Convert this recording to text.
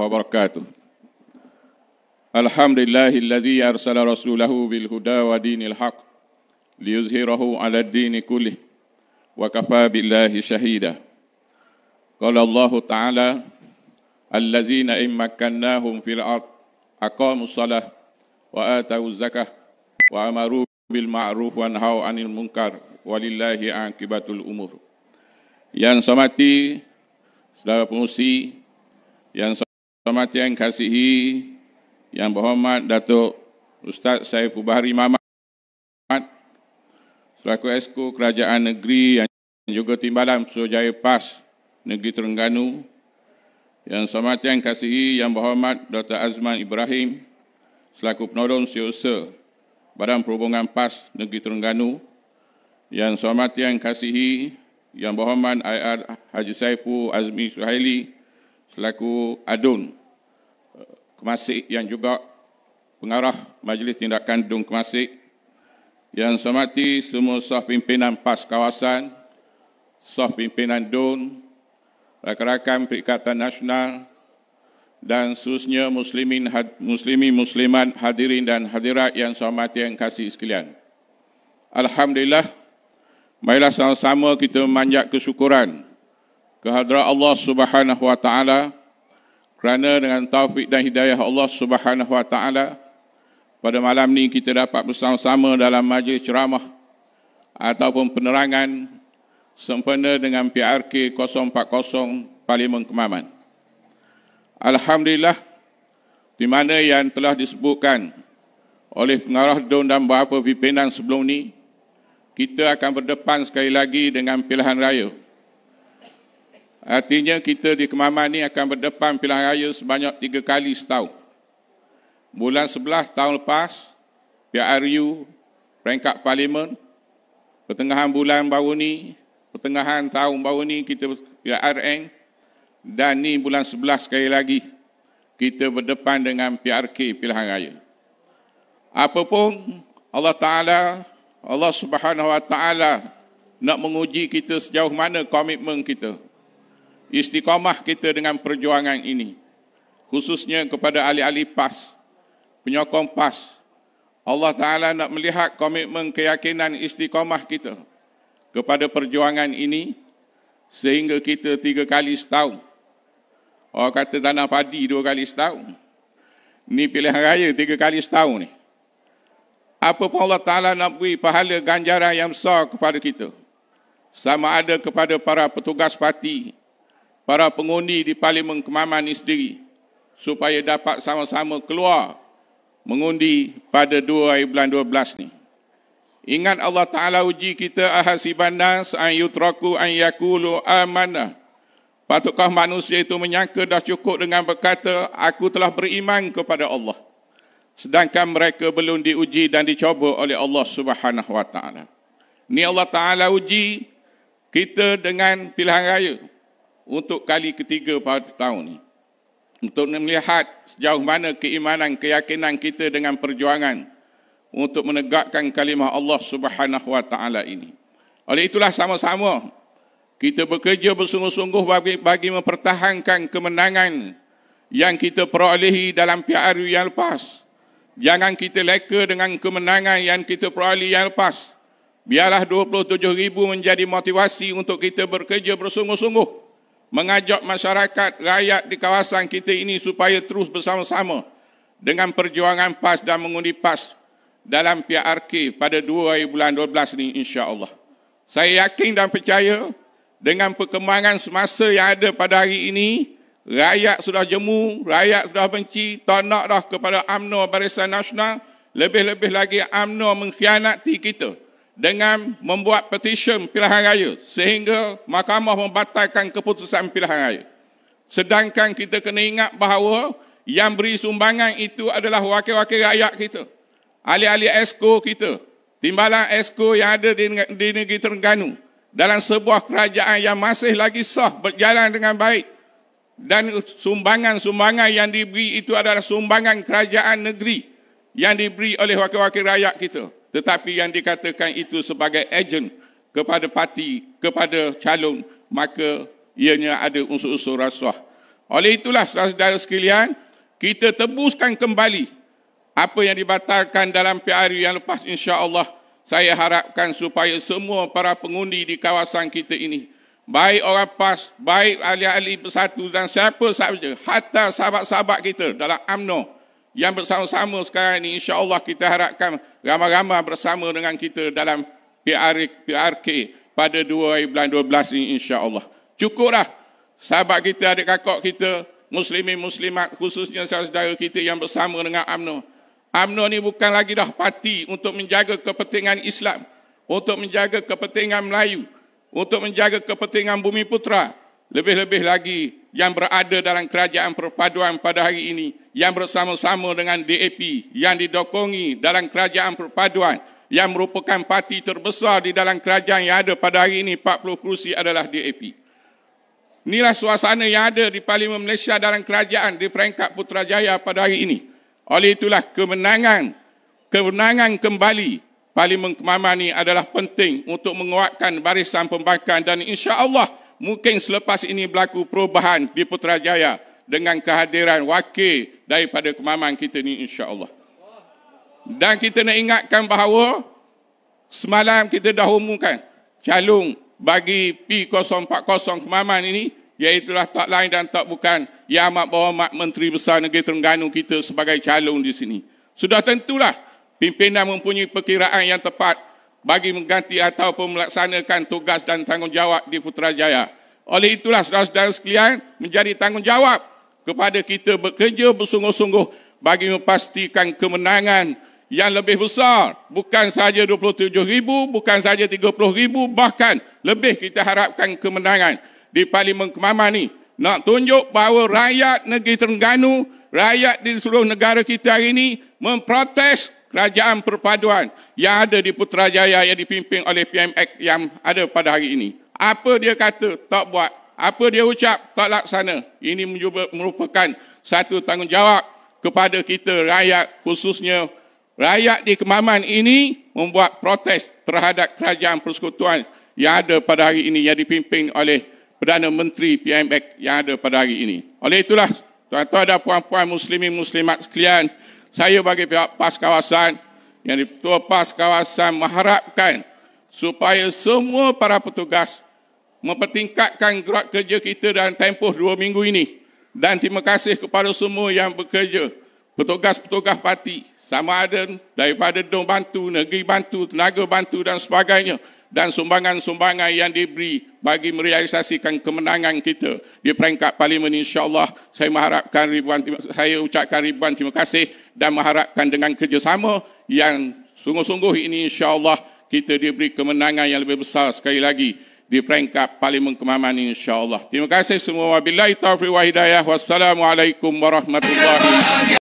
وبركاته الحمد لله الذي أرسل رسوله بالهدى ودين الحق ليظهره على الدين كله وكفى بالله شهيدا قال الله تعالى الذين إن مكناهم في الأرض أقاموا الصلاة وآتوا الزكاة وأمروا بالمعروف وانهوا عن المنكر ولله عاقبة الأمور yang saya hormati, saudara pengusi, yang Selamat yang kasihi yang berhormat Datuk Ustaz Saiful Bahri Mamat selaku esko kerajaan negeri yang juga timbalan Pesuruhjaya PAS Negeri Terengganu yang selamat yang kasihi yang berhormat Dr. Azman Ibrahim selaku penodong siusa Badan Perhubungan PAS Negeri Terengganu yang selamat yang kasihi yang berhormat IR Haji Saiful Azmi Suhaili selaku adun kemasik yang juga pengarah Majlis Tindakan Dung Kemasik yang semati semua sah pimpinan PAS kawasan, sah pimpinan DUN, rakan-rakan Perikatan Nasional dan seterusnya muslimin Muslimi muslimat hadirin dan hadirat yang selamat yang kasih sekalian. Alhamdulillah, marilah sama-sama kita memanjat kesyukuran kehadrat Allah Subhanahu Wa Taala kerana dengan taufik dan hidayah Allah Subhanahu Wa Taala pada malam ini kita dapat bersama-sama dalam majlis ceramah ataupun penerangan sempena dengan PRK 040 Parlimen Kemaman. Alhamdulillah di mana yang telah disebutkan oleh pengarah DUN dan beberapa pimpinan sebelum ini, kita akan berdepan sekali lagi dengan pilihan raya. Artinya kita di Kemaman ini akan berdepan pilihan raya sebanyak tiga kali setahun. Bulan sebelah tahun lepas, PRU peringkat parlimen, pertengahan bulan baru ni, pertengahan tahun baru ni kita PRN dan ni bulan 11 sekali lagi kita berdepan dengan PRK pilihan raya. Apapun Allah Ta'ala, Allah Subhanahu Wa Ta'ala nak menguji kita sejauh mana komitmen kita istiqamah kita dengan perjuangan ini. Khususnya kepada ahli-ahli PAS, penyokong PAS. Allah Ta'ala nak melihat komitmen keyakinan istiqamah kita kepada perjuangan ini sehingga kita tiga kali setahun. oh kata tanah padi dua kali setahun. ni pilihan raya tiga kali setahun ni. Apa pun Allah Ta'ala nak beri pahala ganjaran yang besar kepada kita. Sama ada kepada para petugas parti para pengundi di Parlimen Kemaman ini sendiri supaya dapat sama-sama keluar mengundi pada 2 hari bulan 12 ni. Ingat Allah Ta'ala uji kita ahasiban nas an yutraku an yakulu amanah. Patutkah manusia itu menyangka dah cukup dengan berkata, aku telah beriman kepada Allah. Sedangkan mereka belum diuji dan dicoba oleh Allah Subhanahu SWT. Ini Allah Ta'ala uji kita dengan pilihan raya untuk kali ketiga pada tahun ini. Untuk melihat sejauh mana keimanan, keyakinan kita dengan perjuangan untuk menegakkan kalimah Allah Subhanahu Wa Taala ini. Oleh itulah sama-sama kita bekerja bersungguh-sungguh bagi, bagi mempertahankan kemenangan yang kita perolehi dalam PRU yang lepas. Jangan kita leka dengan kemenangan yang kita peroleh yang lepas. Biarlah ribu menjadi motivasi untuk kita bekerja bersungguh-sungguh mengajak masyarakat rakyat di kawasan kita ini supaya terus bersama-sama dengan perjuangan PAS dan mengundi PAS dalam PRK pada 2 bulan 12 ini insya-Allah. Saya yakin dan percaya dengan perkembangan semasa yang ada pada hari ini, rakyat sudah jemu, rakyat sudah benci, tak nak dah kepada UMNO Barisan Nasional, lebih-lebih lagi UMNO mengkhianati kita dengan membuat petisyen pilihan raya sehingga mahkamah membatalkan keputusan pilihan raya. Sedangkan kita kena ingat bahawa yang beri sumbangan itu adalah wakil-wakil rakyat kita. Ahli-ahli esko kita. Timbalan esko yang ada di, di negeri Terengganu. Dalam sebuah kerajaan yang masih lagi sah berjalan dengan baik. Dan sumbangan-sumbangan yang diberi itu adalah sumbangan kerajaan negeri yang diberi oleh wakil-wakil rakyat kita tetapi yang dikatakan itu sebagai ejen kepada parti, kepada calon, maka ianya ada unsur-unsur rasuah. Oleh itulah, saudara-saudara sekalian, kita tebuskan kembali apa yang dibatalkan dalam PRU yang lepas insya Allah. Saya harapkan supaya semua para pengundi di kawasan kita ini, baik orang PAS, baik ahli-ahli bersatu dan siapa sahaja, hatta sahabat-sahabat kita dalam UMNO, yang bersama-sama sekarang ini insya-Allah kita harapkan ramai-ramai bersama dengan kita dalam PRK, PRK pada 2012 ini insya-Allah. Cukuplah sahabat kita, adik kakak kita, muslimin muslimat khususnya saudara kita yang bersama dengan AMNO. AMNO ni bukan lagi dah parti untuk menjaga kepentingan Islam, untuk menjaga kepentingan Melayu, untuk menjaga kepentingan bumi putra. Lebih-lebih lagi yang berada dalam kerajaan perpaduan pada hari ini yang bersama-sama dengan DAP yang didokongi dalam kerajaan perpaduan yang merupakan parti terbesar di dalam kerajaan yang ada pada hari ini 40 kerusi adalah DAP. Inilah suasana yang ada di Parlimen Malaysia dalam kerajaan di peringkat Putrajaya pada hari ini. Oleh itulah kemenangan kemenangan kembali Parlimen Kemaman ini adalah penting untuk menguatkan barisan pembangkang dan insya-Allah mungkin selepas ini berlaku perubahan di Putrajaya dengan kehadiran wakil daripada kemaman kita ini insyaAllah. Dan kita nak ingatkan bahawa semalam kita dah umumkan calung bagi P040 kemaman ini iaitu tak lain dan tak bukan Yang Amat Berhormat Menteri Besar Negeri Terengganu kita sebagai calung di sini. Sudah tentulah pimpinan mempunyai perkiraan yang tepat bagi mengganti ataupun melaksanakan tugas dan tanggungjawab di Putrajaya. Oleh itulah saudara-saudara sekalian menjadi tanggungjawab kepada kita bekerja bersungguh-sungguh bagi memastikan kemenangan yang lebih besar bukan saja sahaja ribu, bukan saja sahaja ribu, bahkan lebih kita harapkan kemenangan di Parlimen Kemaman ni nak tunjuk bahawa rakyat negeri Terengganu rakyat di seluruh negara kita hari ini memprotes kerajaan perpaduan yang ada di Putrajaya yang dipimpin oleh PMX yang ada pada hari ini. Apa dia kata, tak buat. Apa dia ucap, tak laksana. Ini merupakan satu tanggungjawab kepada kita rakyat khususnya rakyat di Kemaman ini membuat protes terhadap kerajaan persekutuan yang ada pada hari ini yang dipimpin oleh Perdana Menteri PMX yang ada pada hari ini. Oleh itulah, tuan-tuan dan puan-puan muslimin muslimat sekalian, saya bagi pihak PAS kawasan yang di Ketua PAS kawasan mengharapkan supaya semua para petugas mempertingkatkan gerak kerja kita dalam tempoh dua minggu ini. Dan terima kasih kepada semua yang bekerja, petugas-petugas parti, sama ada daripada dom bantu, negeri bantu, tenaga bantu dan sebagainya. Dan sumbangan-sumbangan yang diberi bagi merealisasikan kemenangan kita di peringkat parlimen insyaAllah. Saya mengharapkan ribuan, saya ucapkan ribuan terima kasih dan mengharapkan dengan kerjasama yang sungguh-sungguh ini insyaAllah kita diberi kemenangan yang lebih besar sekali lagi di peringkat paling Kemaman ini insyaAllah. Terima kasih semua. Wabillahi Wassalamualaikum warahmatullahi wabarakatuh.